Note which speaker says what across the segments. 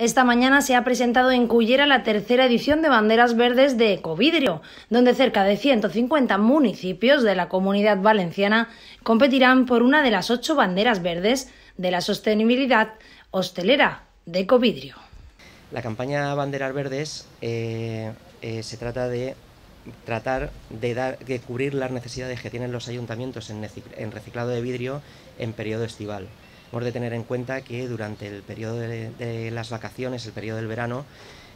Speaker 1: Esta mañana se ha presentado en Cullera la tercera edición de Banderas Verdes de Ecovidrio, donde cerca de 150 municipios de la comunidad valenciana competirán por una de las ocho banderas verdes de la sostenibilidad hostelera de Ecovidrio.
Speaker 2: La campaña Banderas Verdes eh, eh, se trata de tratar de, de cubrir las necesidades que tienen los ayuntamientos en reciclado de vidrio en periodo estival. Hemos de tener en cuenta que durante el periodo de, las vacaciones, el periodo del verano,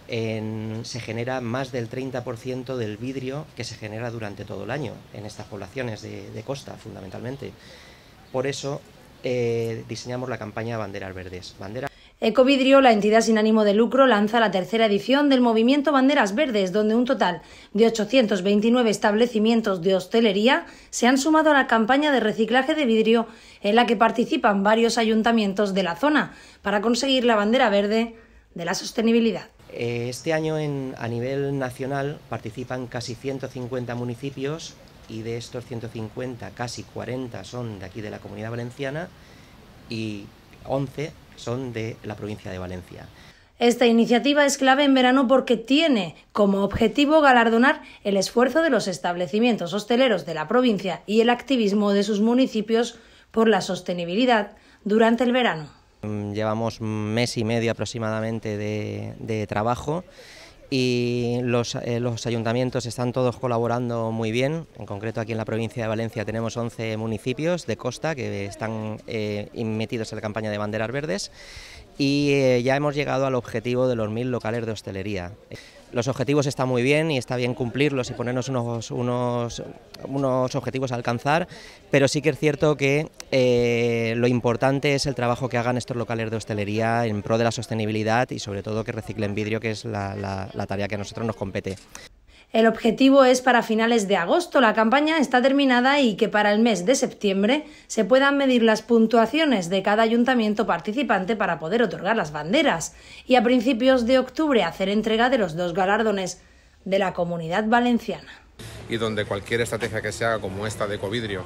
Speaker 2: se genera más del 30% del vidrio que se genera durante todo el año en estas poblaciones de, costa, fundamentalmente. Por eso eh, diseñamos la campaña Banderas Verdes. Bandera
Speaker 1: Ecovidrio, la entidad sin ánimo de lucro, lanza la tercera edición del movimiento Banderas Verdes, donde un total de 829 establecimientos de hostelería se han sumado a la campaña de reciclaje de vidrio en la que participan varios ayuntamientos de la zona para conseguir la bandera verde de la sostenibilidad.
Speaker 2: Eh, este año a nivel nacional participan casi 150 municipios y de estos 150 casi 40 son de aquí de la Comunidad Valenciana y 11 son de la provincia de Valencia.
Speaker 1: Esta iniciativa es clave en verano porque tiene como objetivo galardonar el esfuerzo de los establecimientos hosteleros de la provincia y el activismo de sus municipios por la sostenibilidad durante el verano.
Speaker 2: Mm, llevamos mes y medio aproximadamente de, de trabajo y eh, los, ayuntamientos están todos colaborando muy bien. En concreto aquí en la provincia de Valencia tenemos 11 municipios de costa que están eh, metidos en la campaña de banderas verdes y eh, ya hemos llegado al objetivo de los mil locales de hostelería los objetivos están muy bien y está bien cumplirlos y ponernos unos, objetivos a alcanzar, pero sí que es cierto que eh, lo importante es el trabajo que hagan estos locales de hostelería en pro de la sostenibilidad y sobre todo que reciclen vidrio, que es la, la tarea que a nosotros nos compete.
Speaker 1: El objetivo es para finales de agosto la campaña está terminada y que para el mes de septiembre se puedan medir las puntuaciones de cada ayuntamiento participante para poder otorgar las banderas y a principios de octubre hacer entrega de los dos galardones de la comunidad valenciana. Y donde cualquier estrategia que se haga como esta de Covidrio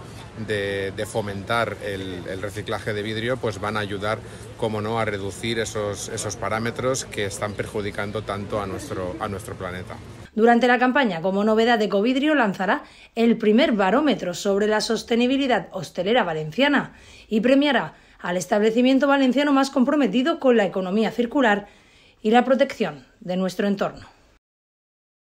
Speaker 1: de, fomentar el, reciclaje de vidrio, pues van a ayudar, como no, a reducir esos, esos parámetros que están perjudicando tanto a nuestro, a nuestro planeta. Durante la campaña, como novedad de Covidrio, lanzará el primer barómetro sobre la sostenibilidad hostelera valenciana y premiará al establecimiento valenciano más comprometido con la economía circular y la protección de nuestro entorno.